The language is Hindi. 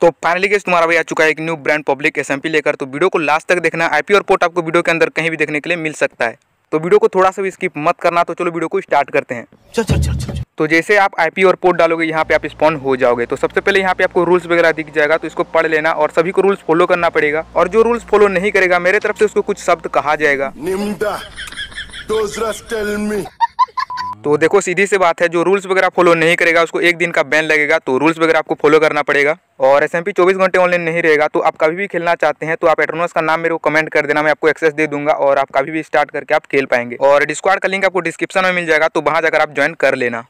तो फाइनली गेस तुम्हारा भाई आ चुका है एक न्यू ब्रांड पब्लिक एस लेकर तो वीडियो को लास्ट तक देखना आईपी और पोर्ट आपको वीडियो के अंदर कहीं भी देखने के लिए मिल सकता है तो वीडियो को थोड़ा सा भी स्किप मत करना तो चलो वीडियो को स्टार्ट करते हैं चल चल चल चल तो जैसे आप आईपी और पोर्ट डालोगे यहाँ पे आप स्पॉन हो जाओगे तो सबसे पहले यहाँ पे आपको रूल्स वगैरह दिख जाएगा तो इसको पढ़ लेना और सभी को रूल्स फॉलो करना पड़ेगा और जो रूल्स फॉलो नहीं करेगा मेरे तरफ से उसको कुछ शब्द कहा जाएगा तो देखो सीधी से बात है जो रूल्स वगैरह फॉलो नहीं करेगा उसको एक दिन का बैन लगेगा तो रूल्स वगैरह आपको फॉलो करना पड़ेगा और एस एम पी चौबीस घंटे ऑनलाइन नहीं रहेगा तो आप कभी भी खेलना चाहते हैं तो आप एटोनस का नाम मेरे को कमेंट कर देना मैं आपको एक्सेस दे दूंगा और आप कभी भी स्टार्ट करके आप खेल पाएंगे और डिस्कॉर्ड का लिंक आपको डिस्क्रिप्शन में मिल जाएगा तो वहाँ जाकर आप ज्वाइन कर लेना